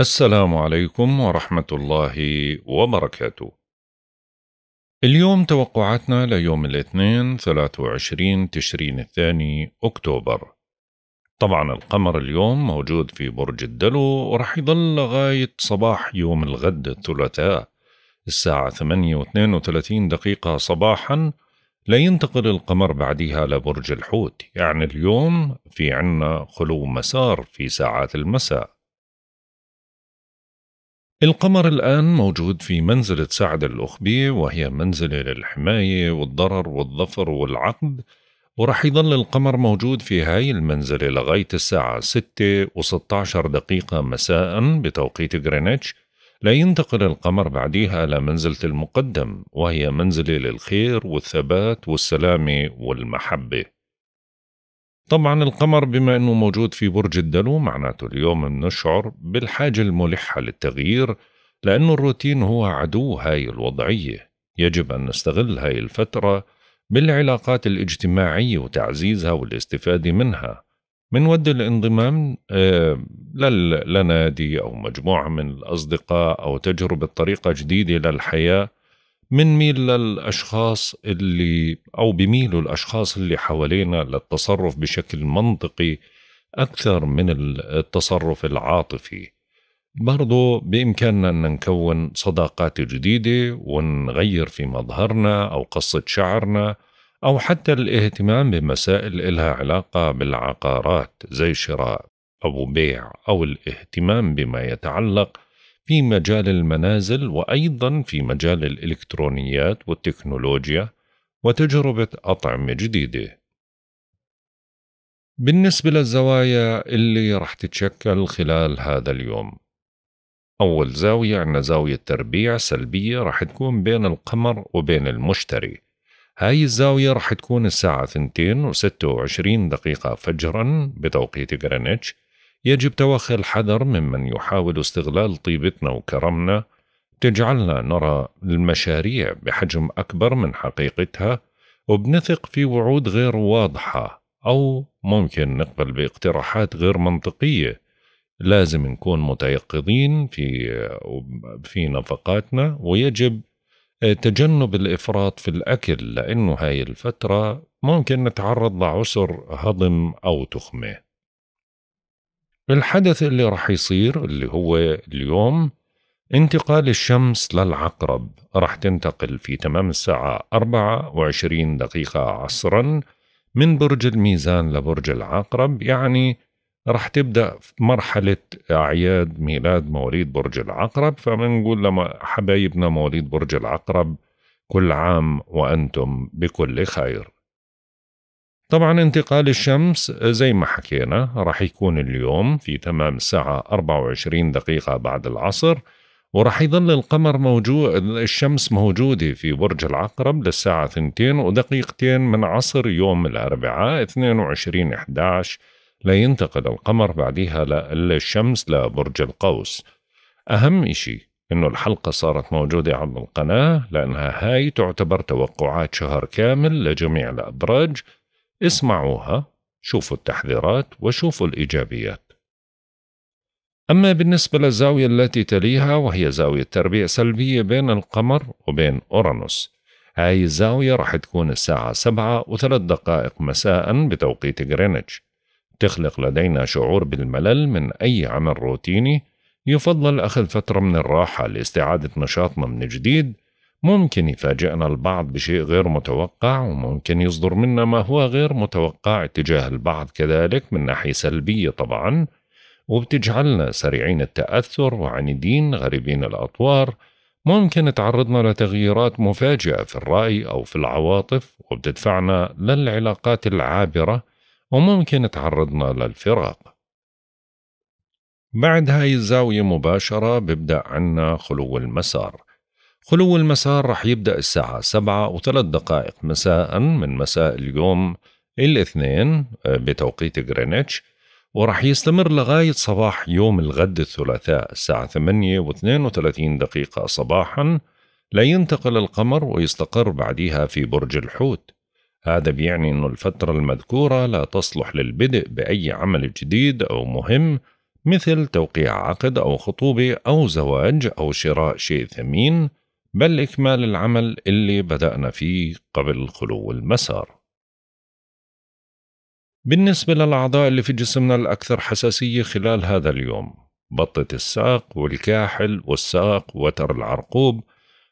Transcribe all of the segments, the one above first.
السلام عليكم ورحمة الله وبركاته. اليوم توقعاتنا ليوم الاثنين 23 تشرين الثاني أكتوبر. طبعا القمر اليوم موجود في برج الدلو ورح يضل لغاية صباح يوم الغد الثلاثاء الساعة ثمانية و وثلاثين دقيقة صباحا لينتقل القمر بعدها لبرج الحوت يعني اليوم في عنا خلو مسار في ساعات المساء القمر الآن موجود في منزلة سعد الأخبي وهي منزلة للحماية والضرر والظفر والعقد ورح يظل القمر موجود في هاي المنزلة لغاية الساعة 6 و16 دقيقة مساء بتوقيت غرينتش لا ينتقل القمر بعديها إلى منزلة المقدم وهي منزلة للخير والثبات والسلامة والمحبة طبعا القمر بما أنه موجود في برج الدلو معناته اليوم بنشعر بالحاجة الملحة للتغيير لأنه الروتين هو عدو هاي الوضعية يجب أن نستغل هاي الفترة بالعلاقات الاجتماعية وتعزيزها والاستفادة منها منود الانضمام آه، لنادي أو مجموعة من الأصدقاء أو تجربة طريقة جديدة للحياة منميل للأشخاص اللي أو بميلوا الأشخاص اللي حوالينا للتصرف بشكل منطقي أكثر من التصرف العاطفي برضو بإمكاننا أن نكون صداقات جديدة ونغير في مظهرنا أو قصة شعرنا أو حتى الاهتمام بمسائل إلها علاقة بالعقارات زي شراء أو بيع أو الاهتمام بما يتعلق في مجال المنازل وايضا في مجال الالكترونيات والتكنولوجيا وتجربه اطعمه جديده بالنسبه للزوايا اللي رح تتشكل خلال هذا اليوم اول زاويه عندنا زاويه تربيع سلبيه رح تكون بين القمر وبين المشتري هاي الزاوية رح تكون الساعة 2 و26 دقيقة فجرا بتوقيت غرينتش يجب توخي الحذر ممن يحاول استغلال طيبتنا وكرمنا تجعلنا نرى المشاريع بحجم أكبر من حقيقتها وبنثق في وعود غير واضحة أو ممكن نقبل باقتراحات غير منطقية لازم نكون متيقظين في في نفقاتنا ويجب تجنب الافراط في الاكل لانه هاي الفتره ممكن نتعرض لعسر هضم او تخمه الحدث اللي راح يصير اللي هو اليوم انتقال الشمس للعقرب راح تنتقل في تمام الساعة 24 دقيقة عصرا من برج الميزان لبرج العقرب يعني راح تبدأ مرحلة أعياد ميلاد مواليد برج العقرب فبنقول لما حبايبنا مواليد برج العقرب كل عام وأنتم بكل خير طبعا انتقال الشمس زي ما حكينا راح يكون اليوم في تمام الساعة 24 دقيقة بعد العصر وراح يظل القمر موجود الشمس موجودة في برج العقرب للساعة 2 ودقيقتين من عصر يوم الأربعاء 22 11 لينتقل القمر بعدها للشمس لبرج القوس أهم إشي إنه الحلقة صارت موجودة على القناة لأنها هاي تعتبر توقعات شهر كامل لجميع الأبراج اسمعوها شوفوا التحذيرات وشوفوا الإيجابيات أما بالنسبة للزاوية التي تليها وهي زاوية تربيع سلبية بين القمر وبين أورانوس هاي الزاوية راح تكون الساعة سبعة وثلاث دقائق مساء بتوقيت غرينتش تخلق لدينا شعور بالملل من أي عمل روتيني يفضل أخذ فترة من الراحة لاستعادة نشاطنا من جديد ممكن يفاجئنا البعض بشيء غير متوقع وممكن يصدر منا ما هو غير متوقع اتجاه البعض كذلك من ناحية سلبية طبعا وبتجعلنا سريعين التأثر وعنيدين غريبين الأطوار ممكن تعرضنا لتغييرات مفاجئة في الرأي أو في العواطف وبتدفعنا للعلاقات العابرة وممكن تعرضنا للفراق بعد هاي الزاوية مباشرة ببدأ عنا خلو المسار خلو المسار رح يبدأ الساعة سبعة وثلاث دقائق مساء من مساء اليوم الاثنين آه، بتوقيت غرينتش ورح يستمر لغاية صباح يوم الغد الثلاثاء الساعة ثمانية واثنين وثلاثين دقيقة صباحا لينتقل القمر ويستقر بعدها في برج الحوت هذا بيعني أن الفترة المذكورة لا تصلح للبدء بأي عمل جديد أو مهم مثل توقيع عقد أو خطوبة أو زواج أو شراء شيء ثمين بل إكمال العمل اللي بدأنا فيه قبل خلو المسار بالنسبة للأعضاء اللي في جسمنا الأكثر حساسية خلال هذا اليوم بطة الساق والكاحل والساق وتر العرقوب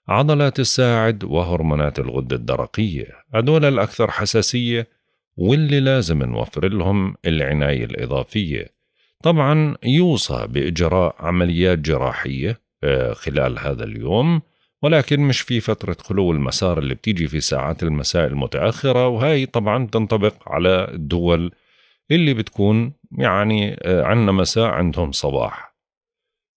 عضلات الساعد وهرمونات الغدة الدرقية هذول الأكثر حساسية واللي لازم نوفر لهم العناية الإضافية طبعا يوصى بإجراء عمليات جراحية آه، خلال هذا اليوم ولكن مش في فترة خلو المسار اللي بتيجي في ساعات المساء المتأخرة وهي طبعا تنطبق على الدول اللي بتكون يعني آه، عندنا مساء عندهم صباح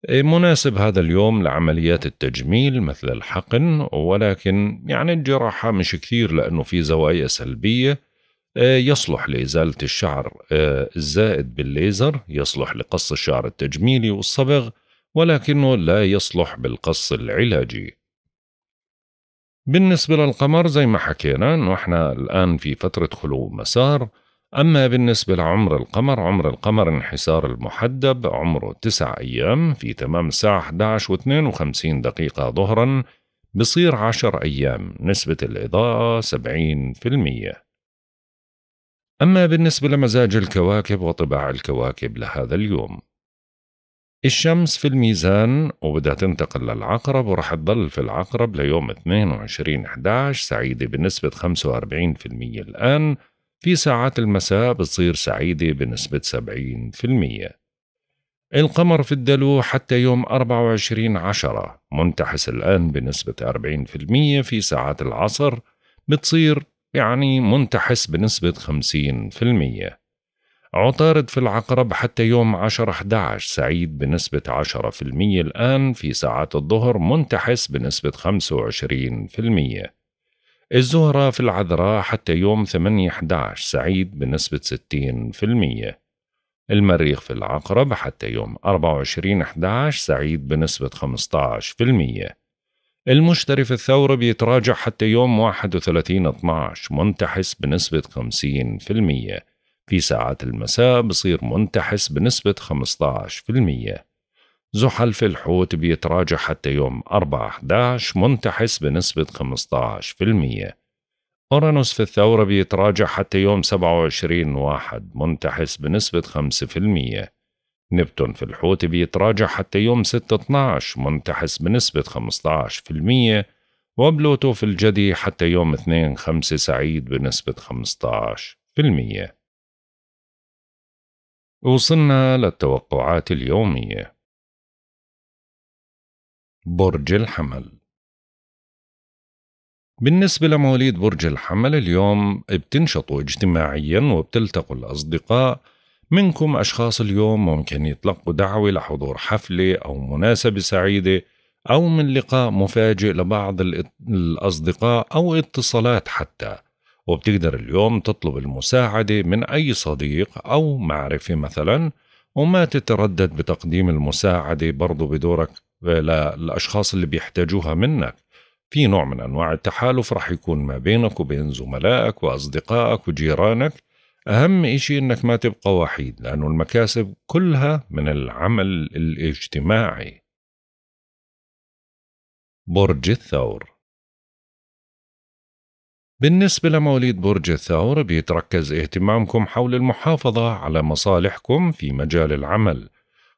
آه، مناسب هذا اليوم لعمليات التجميل مثل الحقن ولكن يعني الجراحة مش كثير لأنه في زوايا سلبية آه، يصلح لإزالة الشعر الزائد بالليزر يصلح لقص الشعر التجميلي والصبغ ولكنه لا يصلح بالقص العلاجي بالنسبة للقمر زي ما حكينا انه احنا الان في فترة خلو مسار أما بالنسبة لعمر القمر عمر القمر انحسار المحدب عمره تسع أيام في تمام الساعة 11 و52 دقيقة ظهرا بصير عشر أيام نسبة الإضاءة 70% أما بالنسبة لمزاج الكواكب وطباع الكواكب لهذا اليوم الشمس في الميزان وبدها تنتقل للعقرب ورح تضل في العقرب ليوم 22 11 سعيدة بنسبة 45% الآن في ساعات المساء بتصير سعيدة بنسبة 70% القمر في الدلو حتى يوم 24 10 منتحس الآن بنسبة 40% في ساعات العصر بتصير يعني منتحس بنسبة 50% عطارد في العقرب حتى يوم 10-11 سعيد بنسبة 10% الآن في ساعات الظهر منتحس بنسبة 25% الزهرة في العذراء حتى يوم 8-11 سعيد بنسبة 60% المريخ في العقرب حتى يوم 24-11 سعيد بنسبة 15% المشتري في الثورة بيتراجع حتى يوم 31-12 منتحس بنسبة 50% في ساعات المساء بصير منتحس بنسبة 15% زحل في الحوت بيتراجع حتى يوم 4/11 منتحس بنسبة 15% أورانوس في الثورة بيتراجع حتى يوم 27 واحد منتحس بنسبة 5% نبتون في الحوت بيتراجع حتى يوم 6 12 منتحس بنسبة 15% وبلوتو في الجدي حتى يوم 2 5 سعيد بنسبة 15% وصلنا للتوقعات اليومية برج الحمل بالنسبة لمواليد برج الحمل اليوم بتنشطوا اجتماعيا وبتلتقوا الأصدقاء منكم أشخاص اليوم ممكن يتلقوا دعوة لحضور حفلة أو مناسبة سعيدة أو من لقاء مفاجئ لبعض الأصدقاء أو اتصالات حتى وبتقدر اليوم تطلب المساعدة من أي صديق أو معرفة مثلا وما تتردد بتقديم المساعدة برضو بدورك للأشخاص اللي بيحتاجوها منك في نوع من أنواع التحالف رح يكون ما بينك وبين زملائك وأصدقائك وجيرانك أهم إشي إنك ما تبقى وحيد لأنه المكاسب كلها من العمل الاجتماعي برج الثور بالنسبة لمواليد برج الثور بيتركز اهتمامكم حول المحافظة على مصالحكم في مجال العمل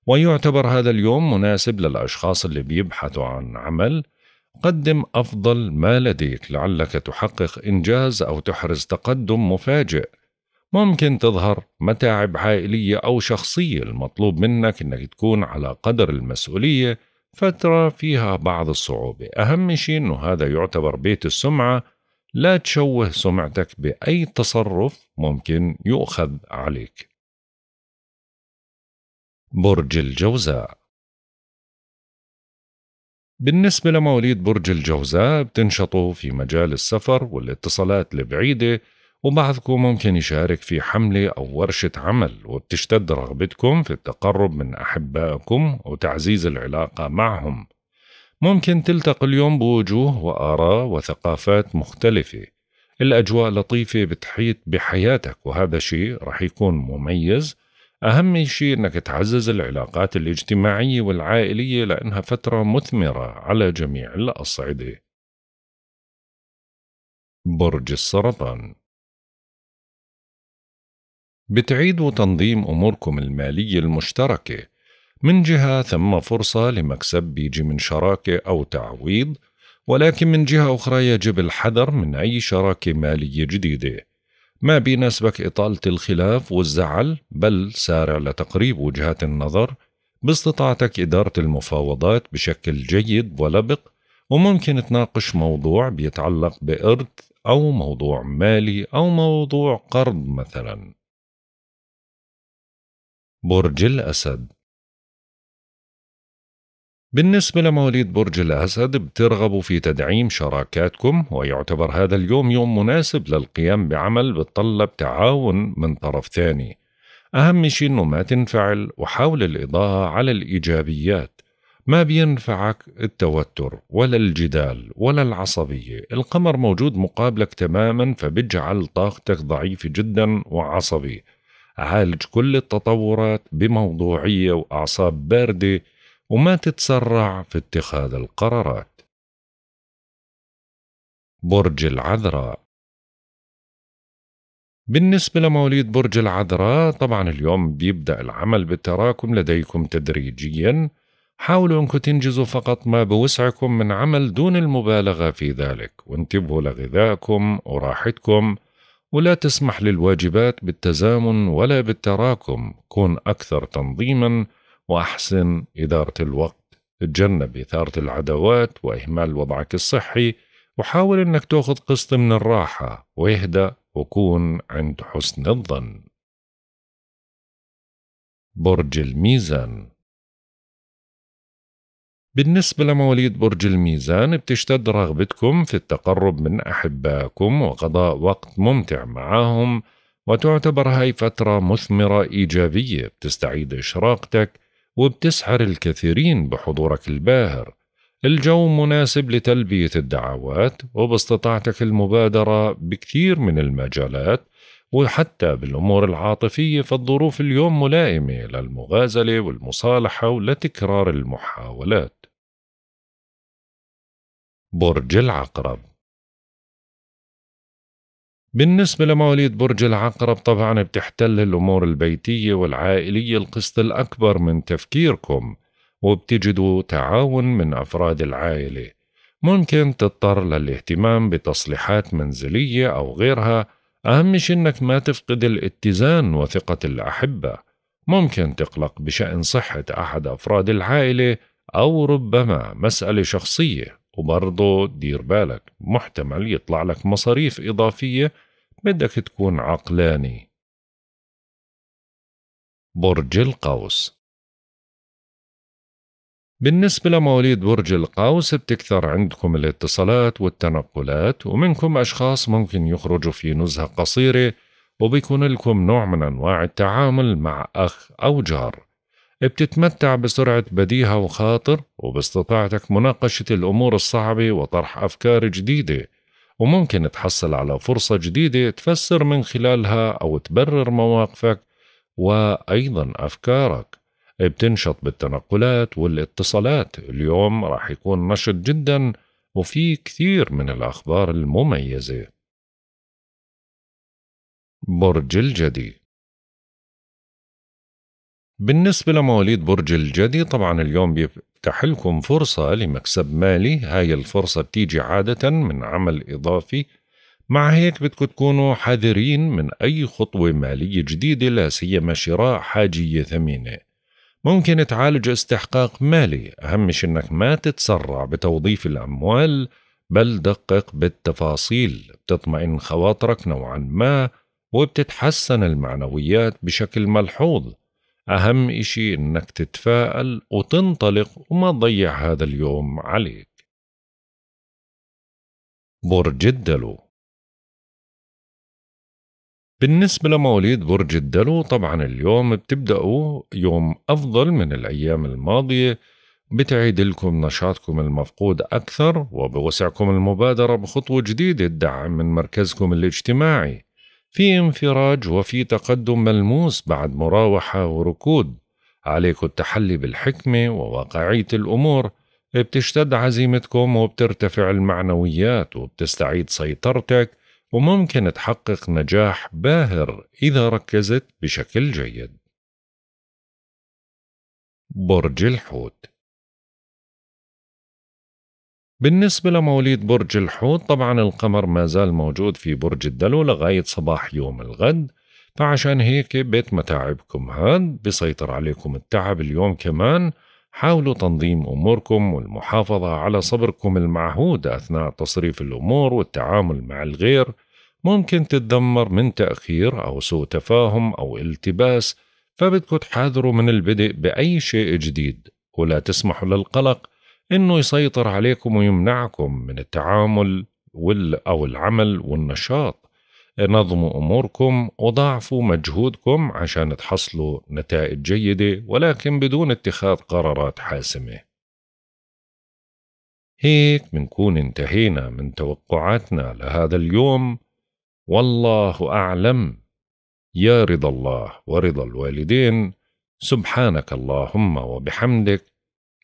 ويعتبر هذا اليوم مناسب للأشخاص اللي بيبحثوا عن عمل قدم أفضل ما لديك لعلك تحقق إنجاز أو تحرز تقدم مفاجئ ممكن تظهر متاعب عائلية أو شخصية المطلوب منك أنك تكون على قدر المسؤولية فترة فيها بعض الصعوبة أهم شيء أنه هذا يعتبر بيت السمعة لا تشوه سمعتك بأي تصرف ممكن يؤخذ عليك. برج الجوزاء بالنسبة لمواليد برج الجوزاء بتنشطوا في مجال السفر والاتصالات البعيدة وبعضكم ممكن يشارك في حملة أو ورشة عمل وبتشتد رغبتكم في التقرب من أحبائكم وتعزيز العلاقة معهم ممكن تلتقي اليوم بوجوه وآراء وثقافات مختلفة الأجواء لطيفة بتحيط بحياتك وهذا شيء رح يكون مميز أهم شيء أنك تعزز العلاقات الاجتماعية والعائلية لأنها فترة مثمرة على جميع الأصعدة برج السرطان بتعيدوا تنظيم أموركم المالية المشتركة من جهة ثم فرصة لمكسب بيجي من شراكة أو تعويض ولكن من جهة أخرى يجب الحذر من أي شراكة مالية جديدة ما بيناسبك إطالة الخلاف والزعل بل سارع لتقريب وجهات النظر باستطاعتك إدارة المفاوضات بشكل جيد ولبق وممكن تناقش موضوع بيتعلق بإرث أو موضوع مالي أو موضوع قرض مثلا برج الأسد بالنسبة لمواليد برج الأسد بترغبوا في تدعيم شراكاتكم ويعتبر هذا اليوم يوم مناسب للقيام بعمل بتطلب تعاون من طرف ثاني أهم شيء أنه ما تنفعل وحاول الإضاءة على الإيجابيات ما بينفعك التوتر ولا الجدال ولا العصبية القمر موجود مقابلك تماما فبجعل طاقتك ضعيفة جدا وعصبي عالج كل التطورات بموضوعية وأعصاب باردة وما تتسرع في اتخاذ القرارات برج العذراء بالنسبة لمواليد برج العذراء طبعا اليوم بيبدأ العمل بالتراكم لديكم تدريجيا حاولوا أنكم تنجزوا فقط ما بوسعكم من عمل دون المبالغة في ذلك وانتبهوا لغذائكم وراحتكم ولا تسمح للواجبات بالتزامن ولا بالتراكم كون أكثر تنظيما وأحسن إدارة الوقت تجنب إثارة العداوات وإهمال وضعك الصحي وحاول إنك تأخذ قسط من الراحة واهدأ وكون عند حسن الظن برج الميزان بالنسبة لمواليد برج الميزان بتشتد رغبتكم في التقرب من أحبائكم وقضاء وقت ممتع معهم وتعتبر هاي فترة مثمرة إيجابية بتستعيد إشراقتك وبتسحر الكثيرين بحضورك الباهر الجو مناسب لتلبية الدعوات وباستطاعتك المبادرة بكثير من المجالات وحتى بالأمور العاطفية فالظروف اليوم ملائمة للمغازلة والمصالحة ولتكرار المحاولات برج العقرب بالنسبة لمواليد برج العقرب طبعا بتحتل الأمور البيتية والعائلية القسط الأكبر من تفكيركم وبتجدوا تعاون من أفراد العائلة ممكن تضطر للاهتمام بتصليحات منزلية أو غيرها أهم شي إنك ما تفقد الاتزان وثقة الأحبة ممكن تقلق بشأن صحة أحد أفراد العائلة أو ربما مسألة شخصية وبرضه دير بالك محتمل يطلع لك مصاريف إضافية بدك تكون عقلاني برج القوس بالنسبة لمواليد برج القوس بتكثر عندكم الاتصالات والتنقلات ومنكم أشخاص ممكن يخرجوا في نزهة قصيرة وبيكون لكم نوع من أنواع التعامل مع أخ أو جار بتتمتع بسرعة بديهة وخاطر وباستطاعتك مناقشة الأمور الصعبة وطرح أفكار جديدة وممكن تحصل على فرصة جديدة تفسر من خلالها أو تبرر مواقفك وأيضا أفكارك بتنشط بالتنقلات والاتصالات اليوم راح يكون نشط جدا وفي كثير من الأخبار المميزة برج الجدي بالنسبة لمواليد برج الجدي طبعا اليوم تفتح لكم فرصة لمكسب مالي هاي الفرصة بتيجي عادة من عمل إضافي مع هيك بدكم تكونوا حذرين من أي خطوة مالية جديدة لا سيما شراء حاجية ثمينة ممكن تعالج استحقاق مالي أهم شي إنك ما تتسرع بتوظيف الأموال بل دقق بالتفاصيل بتطمئن خواطرك نوعا ما وبتتحسن المعنويات بشكل ملحوظ أهم إشي إنك تتفائل وتنطلق وما تضيع هذا اليوم عليك برج الدلو بالنسبة لمواليد برج الدلو طبعا اليوم بتبدأوا يوم أفضل من الأيام الماضية بتعيد لكم نشاطكم المفقود أكثر وبوسعكم المبادرة بخطوة جديدة الدعم من مركزكم الاجتماعي في انفراج وفي تقدم ملموس بعد مراوحة وركود عليك التحلي بالحكمة وواقعية الأمور بتشتد عزيمتكم وبترتفع المعنويات وبتستعيد سيطرتك وممكن تحقق نجاح باهر إذا ركزت بشكل جيد برج الحوت بالنسبة لمواليد برج الحوت طبعا القمر ما زال موجود في برج الدلو لغاية صباح يوم الغد فعشان هيك بيت متاعبكم هاد بيسيطر عليكم التعب اليوم كمان حاولوا تنظيم أموركم والمحافظة على صبركم المعهود أثناء تصريف الأمور والتعامل مع الغير ممكن تتدمر من تأخير أو سوء تفاهم أو التباس فبدكم تحاذروا من البدء بأي شيء جديد ولا تسمحوا للقلق انه يسيطر عليكم ويمنعكم من التعامل وال او العمل والنشاط نظموا اموركم وضاعفوا مجهودكم عشان تحصلوا نتائج جيده ولكن بدون اتخاذ قرارات حاسمه هيك بنكون انتهينا من توقعاتنا لهذا اليوم والله اعلم يا رضا الله ورضا الوالدين سبحانك اللهم وبحمدك